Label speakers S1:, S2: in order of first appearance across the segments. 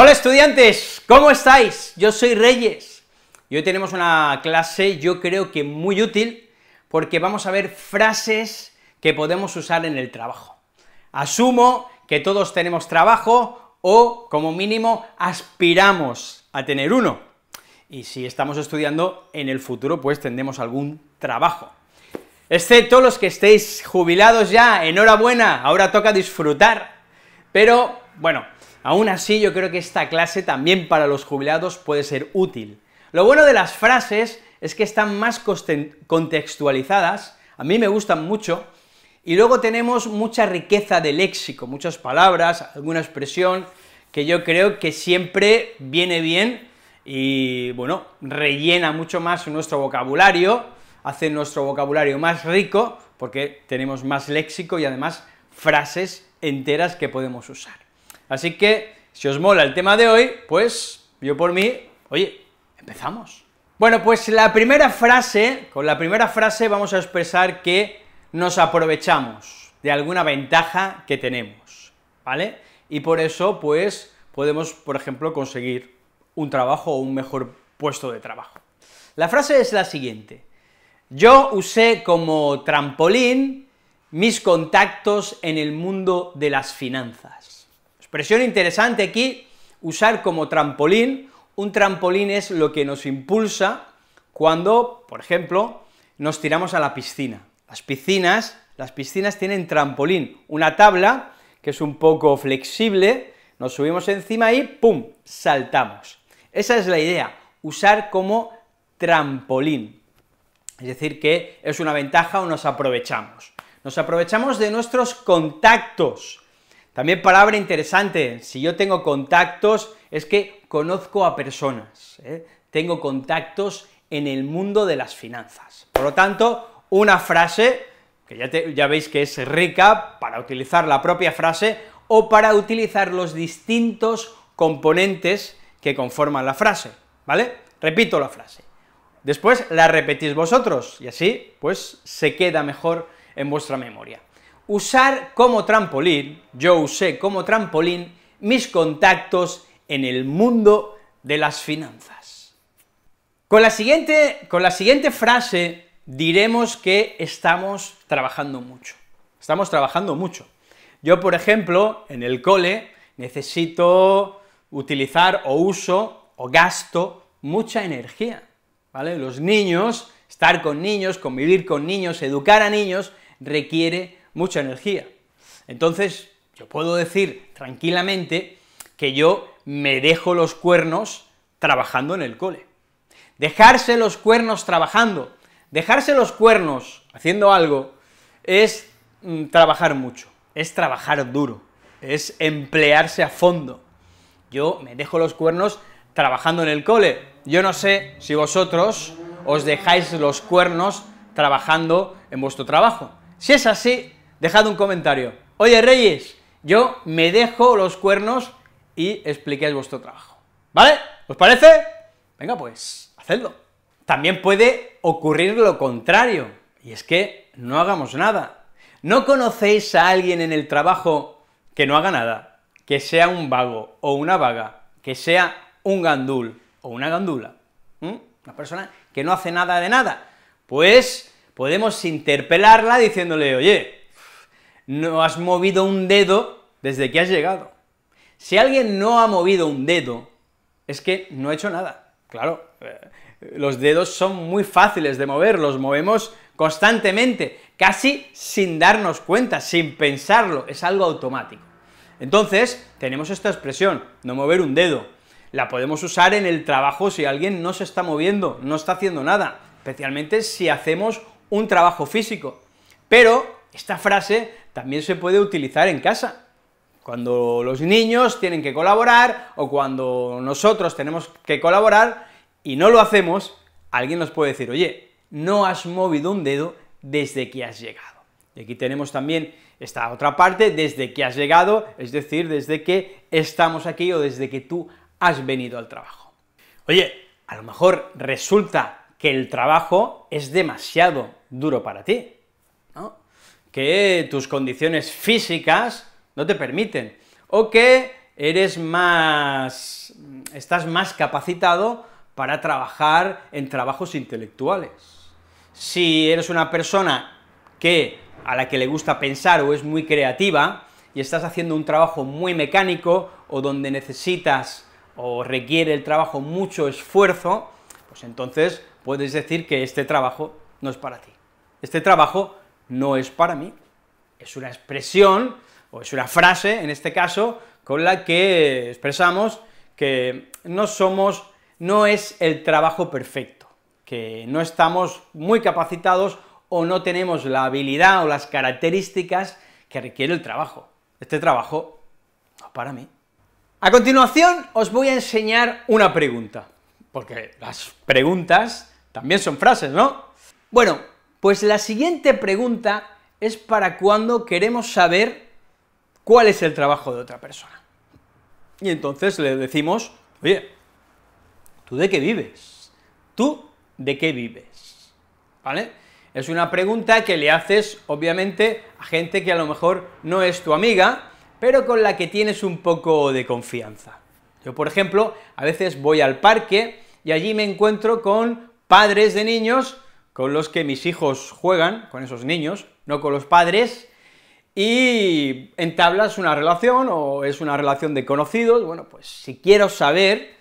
S1: Hola estudiantes, ¿cómo estáis? Yo soy Reyes y hoy tenemos una clase yo creo que muy útil porque vamos a ver frases que podemos usar en el trabajo. Asumo que todos tenemos trabajo o como mínimo aspiramos a tener uno y si estamos estudiando en el futuro pues tendremos algún trabajo. Excepto los que estéis jubilados ya, enhorabuena, ahora toca disfrutar, pero bueno, Aún así, yo creo que esta clase también para los jubilados puede ser útil. Lo bueno de las frases es que están más contextualizadas, a mí me gustan mucho, y luego tenemos mucha riqueza de léxico, muchas palabras, alguna expresión que yo creo que siempre viene bien y, bueno, rellena mucho más nuestro vocabulario, hace nuestro vocabulario más rico, porque tenemos más léxico y además frases enteras que podemos usar. Así que, si os mola el tema de hoy, pues yo por mí, oye, empezamos. Bueno, pues la primera frase, con la primera frase vamos a expresar que nos aprovechamos de alguna ventaja que tenemos, ¿vale? Y por eso, pues, podemos, por ejemplo, conseguir un trabajo o un mejor puesto de trabajo. La frase es la siguiente, yo usé como trampolín mis contactos en el mundo de las finanzas. Presión interesante aquí, usar como trampolín. Un trampolín es lo que nos impulsa cuando, por ejemplo, nos tiramos a la piscina. Las piscinas, las piscinas tienen trampolín, una tabla que es un poco flexible, nos subimos encima y ¡pum! saltamos. Esa es la idea, usar como trampolín. Es decir, que es una ventaja o nos aprovechamos. Nos aprovechamos de nuestros contactos, también palabra interesante, si yo tengo contactos es que conozco a personas, ¿eh? tengo contactos en el mundo de las finanzas. Por lo tanto, una frase, que ya, ya veis que es rica para utilizar la propia frase o para utilizar los distintos componentes que conforman la frase, ¿vale? Repito la frase. Después la repetís vosotros y así, pues, se queda mejor en vuestra memoria usar como trampolín, yo usé como trampolín mis contactos en el mundo de las finanzas. Con la siguiente, con la siguiente frase diremos que estamos trabajando mucho. Estamos trabajando mucho. Yo, por ejemplo, en el cole necesito utilizar o uso o gasto mucha energía, ¿vale? Los niños, estar con niños, convivir con niños, educar a niños, requiere mucha energía. Entonces, yo puedo decir tranquilamente que yo me dejo los cuernos trabajando en el cole. Dejarse los cuernos trabajando, dejarse los cuernos haciendo algo es mm, trabajar mucho, es trabajar duro, es emplearse a fondo. Yo me dejo los cuernos trabajando en el cole. Yo no sé si vosotros os dejáis los cuernos trabajando en vuestro trabajo. Si es así, dejad un comentario. Oye, Reyes, yo me dejo los cuernos y expliquéis vuestro trabajo. ¿Vale? ¿Os parece? Venga, pues, hacedlo. También puede ocurrir lo contrario, y es que no hagamos nada. ¿No conocéis a alguien en el trabajo que no haga nada? Que sea un vago o una vaga, que sea un gandul o una gandula, una persona que no hace nada de nada, pues podemos interpelarla diciéndole, oye, no has movido un dedo desde que has llegado. Si alguien no ha movido un dedo, es que no ha hecho nada. Claro, eh, los dedos son muy fáciles de mover, los movemos constantemente, casi sin darnos cuenta, sin pensarlo, es algo automático. Entonces, tenemos esta expresión, no mover un dedo. La podemos usar en el trabajo si alguien no se está moviendo, no está haciendo nada, especialmente si hacemos un trabajo físico. Pero esta frase también se puede utilizar en casa. Cuando los niños tienen que colaborar o cuando nosotros tenemos que colaborar y no lo hacemos, alguien nos puede decir, oye, no has movido un dedo desde que has llegado. Y aquí tenemos también esta otra parte, desde que has llegado, es decir, desde que estamos aquí o desde que tú has venido al trabajo. Oye, a lo mejor resulta que el trabajo es demasiado duro para ti, que tus condiciones físicas no te permiten, o que eres más, estás más capacitado para trabajar en trabajos intelectuales. Si eres una persona que, a la que le gusta pensar o es muy creativa, y estás haciendo un trabajo muy mecánico, o donde necesitas o requiere el trabajo mucho esfuerzo, pues entonces puedes decir que este trabajo no es para ti. Este trabajo no es para mí. Es una expresión, o es una frase, en este caso, con la que expresamos que no somos, no es el trabajo perfecto, que no estamos muy capacitados o no tenemos la habilidad o las características que requiere el trabajo. Este trabajo no es para mí. A continuación os voy a enseñar una pregunta, porque las preguntas también son frases, ¿no? Bueno, pues la siguiente pregunta es para cuando queremos saber cuál es el trabajo de otra persona. Y entonces le decimos, oye, ¿tú de qué vives? ¿Tú de qué vives? ¿Vale? Es una pregunta que le haces, obviamente, a gente que a lo mejor no es tu amiga, pero con la que tienes un poco de confianza. Yo, por ejemplo, a veces voy al parque y allí me encuentro con padres de niños con los que mis hijos juegan, con esos niños, no con los padres, y entablas una relación o es una relación de conocidos, bueno, pues si quiero saber,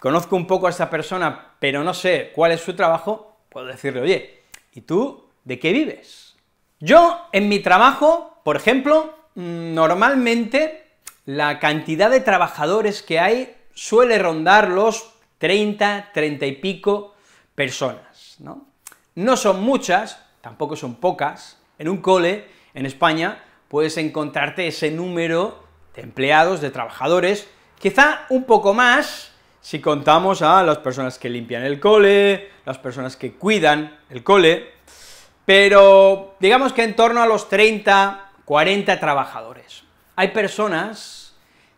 S1: conozco un poco a esa persona, pero no sé cuál es su trabajo, puedo decirle, oye, ¿y tú de qué vives? Yo en mi trabajo, por ejemplo, mm, normalmente la cantidad de trabajadores que hay suele rondar los 30, 30 y pico personas, ¿no? No son muchas, tampoco son pocas. En un cole, en España, puedes encontrarte ese número de empleados, de trabajadores, quizá un poco más si contamos a las personas que limpian el cole, las personas que cuidan el cole, pero digamos que en torno a los 30, 40 trabajadores. Hay personas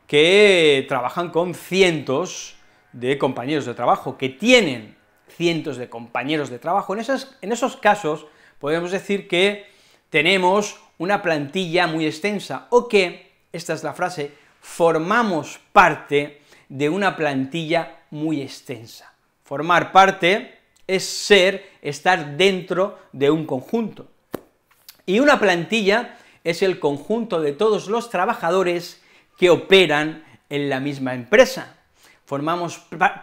S1: que trabajan con cientos de compañeros de trabajo, que tienen cientos de compañeros de trabajo. En, en esos casos podemos decir que tenemos una plantilla muy extensa o que, esta es la frase, formamos parte de una plantilla muy extensa. Formar parte es ser, estar dentro de un conjunto. Y una plantilla es el conjunto de todos los trabajadores que operan en la misma empresa. Formamos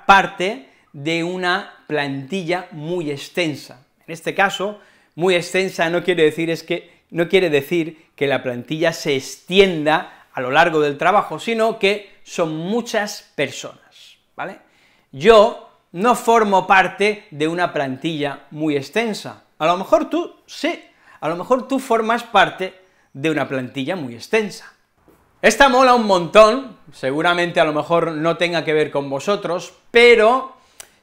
S1: parte de una plantilla muy extensa. En este caso, muy extensa no quiere decir es que no quiere decir que la plantilla se extienda a lo largo del trabajo, sino que son muchas personas, ¿vale? Yo no formo parte de una plantilla muy extensa. A lo mejor tú sí, a lo mejor tú formas parte de una plantilla muy extensa. Esta mola un montón, seguramente a lo mejor no tenga que ver con vosotros, pero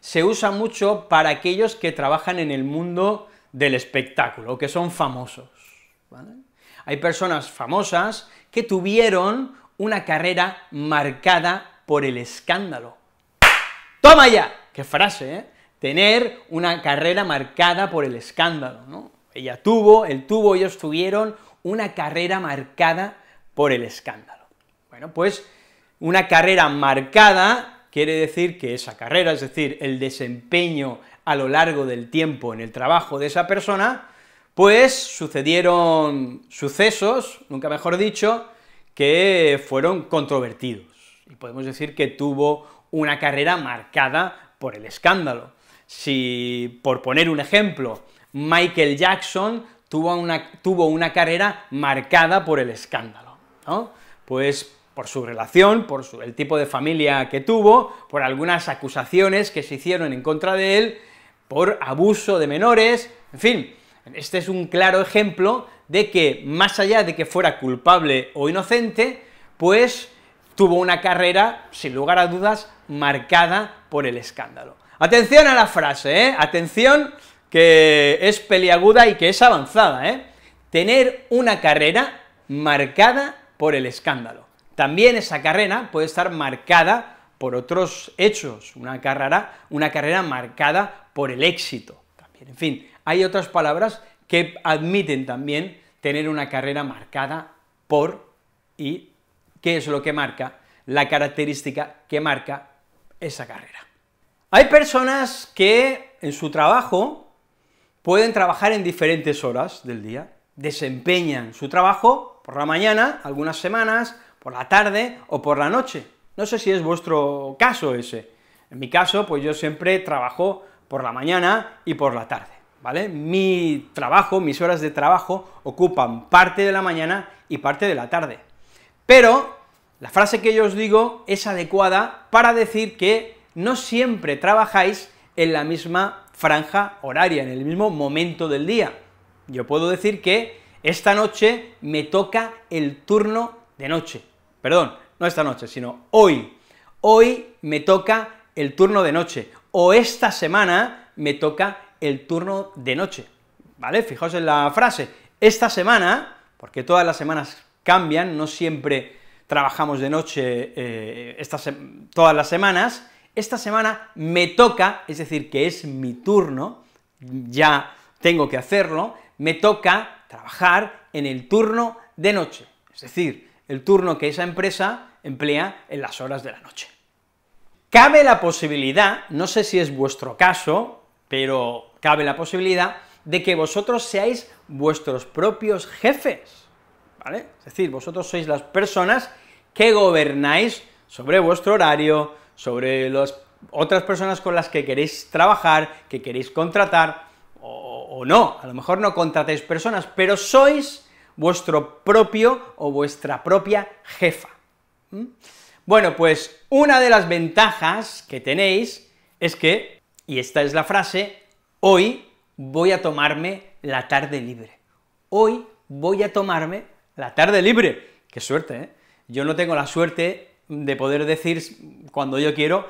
S1: se usa mucho para aquellos que trabajan en el mundo del espectáculo, que son famosos. Hay personas famosas que tuvieron una carrera marcada por el escándalo. ¡Toma ya! ¡Qué frase, eh! Tener una carrera marcada por el escándalo, Ella tuvo, él tuvo, ellos tuvieron una carrera marcada por el escándalo. Bueno, pues una carrera marcada Quiere decir que esa carrera, es decir, el desempeño a lo largo del tiempo en el trabajo de esa persona, pues sucedieron sucesos, nunca mejor dicho, que fueron controvertidos. Y podemos decir que tuvo una carrera marcada por el escándalo. Si, por poner un ejemplo, Michael Jackson tuvo una, tuvo una carrera marcada por el escándalo, ¿no? Pues por su relación, por el tipo de familia que tuvo, por algunas acusaciones que se hicieron en contra de él, por abuso de menores, en fin, este es un claro ejemplo de que más allá de que fuera culpable o inocente, pues tuvo una carrera, sin lugar a dudas, marcada por el escándalo. Atención a la frase, ¿eh? Atención, que es peliaguda y que es avanzada, ¿eh? Tener una carrera marcada por el escándalo. También esa carrera puede estar marcada por otros hechos, una carrera, una carrera marcada por el éxito. También. En fin, hay otras palabras que admiten también tener una carrera marcada por y qué es lo que marca, la característica que marca esa carrera. Hay personas que en su trabajo pueden trabajar en diferentes horas del día, desempeñan su trabajo por la mañana, algunas semanas, por la tarde o por la noche. No sé si es vuestro caso ese. En mi caso, pues yo siempre trabajo por la mañana y por la tarde, ¿vale? Mi trabajo, mis horas de trabajo ocupan parte de la mañana y parte de la tarde. Pero la frase que yo os digo es adecuada para decir que no siempre trabajáis en la misma franja horaria, en el mismo momento del día. Yo puedo decir que esta noche me toca el turno de noche, perdón, no esta noche, sino hoy. Hoy me toca el turno de noche, o esta semana me toca el turno de noche, ¿vale? Fijaos en la frase, esta semana, porque todas las semanas cambian, no siempre trabajamos de noche eh, todas las semanas, esta semana me toca, es decir, que es mi turno, ya tengo que hacerlo, me toca trabajar en el turno de noche, es decir, el turno que esa empresa emplea en las horas de la noche. Cabe la posibilidad, no sé si es vuestro caso, pero cabe la posibilidad de que vosotros seáis vuestros propios jefes, ¿vale? Es decir, vosotros sois las personas que gobernáis sobre vuestro horario, sobre las otras personas con las que queréis trabajar, que queréis contratar, o, no, a lo mejor no contratáis personas, pero sois vuestro propio o vuestra propia jefa. ¿Mm? Bueno, pues una de las ventajas que tenéis es que, y esta es la frase, hoy voy a tomarme la tarde libre. Hoy voy a tomarme la tarde libre. Qué suerte, ¿eh? Yo no tengo la suerte de poder decir cuando yo quiero,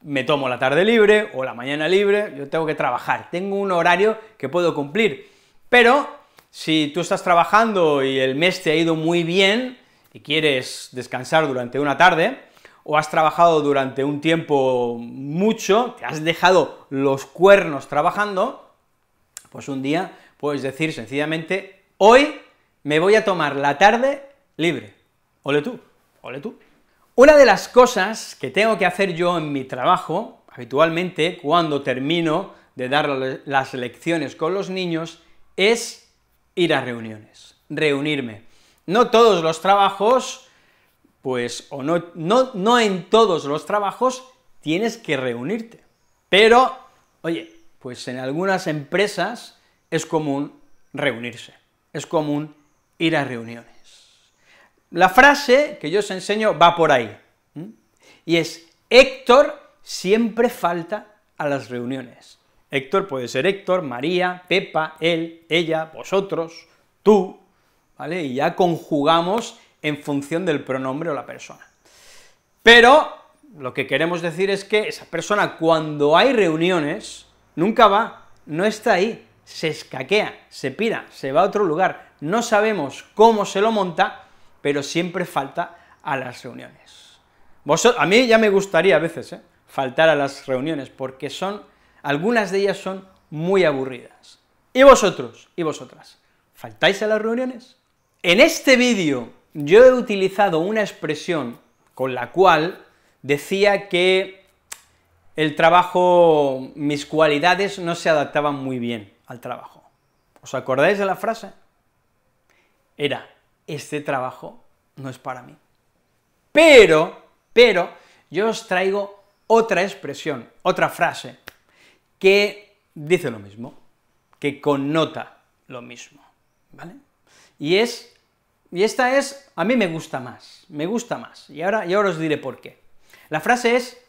S1: me tomo la tarde libre o la mañana libre, yo tengo que trabajar, tengo un horario que puedo cumplir, pero si tú estás trabajando y el mes te ha ido muy bien y quieres descansar durante una tarde, o has trabajado durante un tiempo mucho, te has dejado los cuernos trabajando, pues un día puedes decir sencillamente, hoy me voy a tomar la tarde libre. Ole tú, ole tú. Una de las cosas que tengo que hacer yo en mi trabajo, habitualmente, cuando termino de dar las lecciones con los niños, es ir a reuniones, reunirme. No todos los trabajos, pues, o no, no, en todos los trabajos tienes que reunirte, pero, oye, pues en algunas empresas es común reunirse, es común ir a reuniones. La frase que yo os enseño va por ahí, y es, Héctor siempre falta a las reuniones. Héctor puede ser Héctor, María, Pepa, él, ella, vosotros, tú, ¿vale? Y ya conjugamos en función del pronombre o la persona. Pero lo que queremos decir es que esa persona cuando hay reuniones nunca va, no está ahí, se escaquea, se pira, se va a otro lugar, no sabemos cómo se lo monta, pero siempre falta a las reuniones. a mí ya me gustaría a veces ¿eh? faltar a las reuniones, porque son algunas de ellas son muy aburridas. ¿Y vosotros? ¿Y vosotras? ¿Faltáis a las reuniones? En este vídeo yo he utilizado una expresión con la cual decía que el trabajo, mis cualidades no se adaptaban muy bien al trabajo. ¿Os acordáis de la frase? Era, este trabajo no es para mí. Pero, pero, yo os traigo otra expresión, otra frase, que dice lo mismo, que connota lo mismo, ¿vale? Y es, y esta es, a mí me gusta más, me gusta más, y ahora, y ahora os diré por qué. La frase es,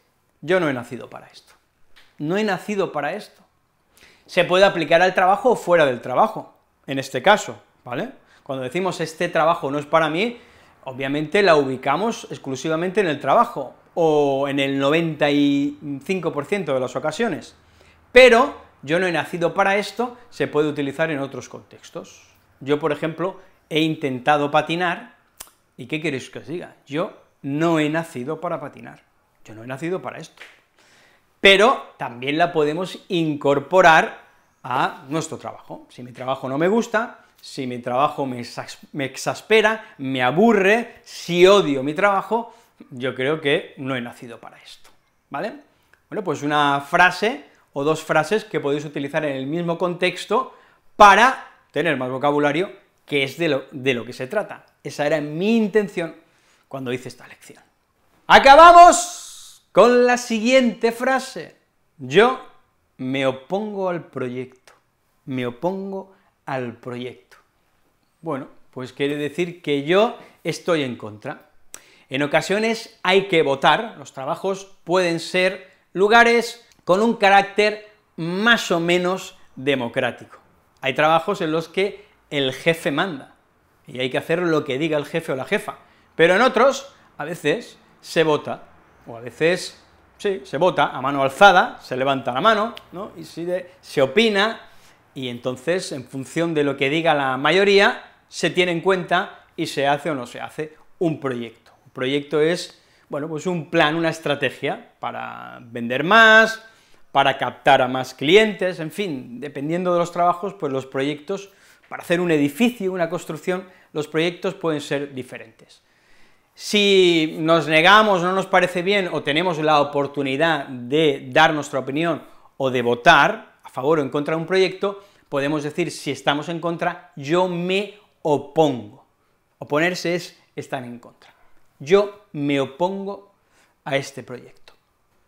S1: yo no he nacido para esto, no he nacido para esto. Se puede aplicar al trabajo o fuera del trabajo, en este caso, ¿vale? Cuando decimos este trabajo no es para mí, obviamente la ubicamos exclusivamente en el trabajo, o en el 95% de las ocasiones pero yo no he nacido para esto, se puede utilizar en otros contextos. Yo, por ejemplo, he intentado patinar, ¿y qué queréis que os diga? Yo no he nacido para patinar, yo no he nacido para esto. Pero también la podemos incorporar a nuestro trabajo. Si mi trabajo no me gusta, si mi trabajo me, exaspera, me aburre, si odio mi trabajo, yo creo que no he nacido para esto, ¿vale? Bueno, pues una frase o dos frases que podéis utilizar en el mismo contexto para tener más vocabulario, que es de lo, que se trata. Esa era mi intención cuando hice esta lección. Acabamos con la siguiente frase. Yo me opongo al proyecto, me opongo al proyecto. Bueno, pues quiere decir que yo estoy en contra. En ocasiones hay que votar, los trabajos pueden ser lugares, con un carácter más o menos democrático. Hay trabajos en los que el jefe manda y hay que hacer lo que diga el jefe o la jefa, pero en otros a veces se vota, o a veces, sí, se vota a mano alzada, se levanta la mano, ¿no? y se, se opina, y entonces, en función de lo que diga la mayoría, se tiene en cuenta y se hace o no se hace un proyecto. Un proyecto es, bueno, pues un plan, una estrategia para vender más, para captar a más clientes, en fin, dependiendo de los trabajos, pues los proyectos, para hacer un edificio, una construcción, los proyectos pueden ser diferentes. Si nos negamos, no nos parece bien o tenemos la oportunidad de dar nuestra opinión o de votar a favor o en contra de un proyecto, podemos decir si estamos en contra, yo me opongo. Oponerse es estar en contra. Yo me opongo a este proyecto.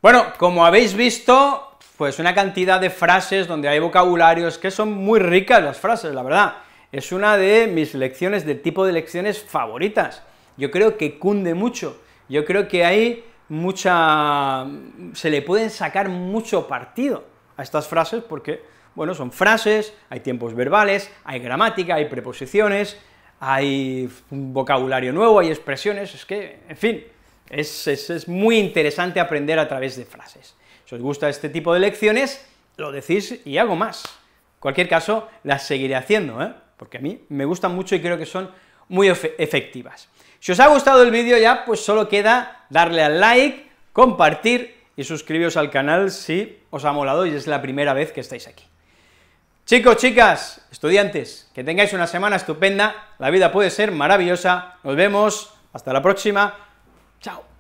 S1: Bueno, como habéis visto, pues una cantidad de frases donde hay vocabularios que son muy ricas las frases, la verdad. Es una de mis lecciones, de tipo de lecciones favoritas. Yo creo que cunde mucho, yo creo que hay mucha... se le pueden sacar mucho partido a estas frases porque, bueno, son frases, hay tiempos verbales, hay gramática, hay preposiciones, hay un vocabulario nuevo, hay expresiones, es que, en fin, es muy interesante aprender a través de frases. Si os gusta este tipo de lecciones, lo decís y hago más. En cualquier caso, las seguiré haciendo, ¿eh? porque a mí me gustan mucho y creo que son muy efectivas. Si os ha gustado el vídeo ya, pues solo queda darle al like, compartir y suscribiros al canal si os ha molado y es la primera vez que estáis aquí. Chicos, chicas, estudiantes, que tengáis una semana estupenda, la vida puede ser maravillosa, nos vemos, hasta la próxima, chao.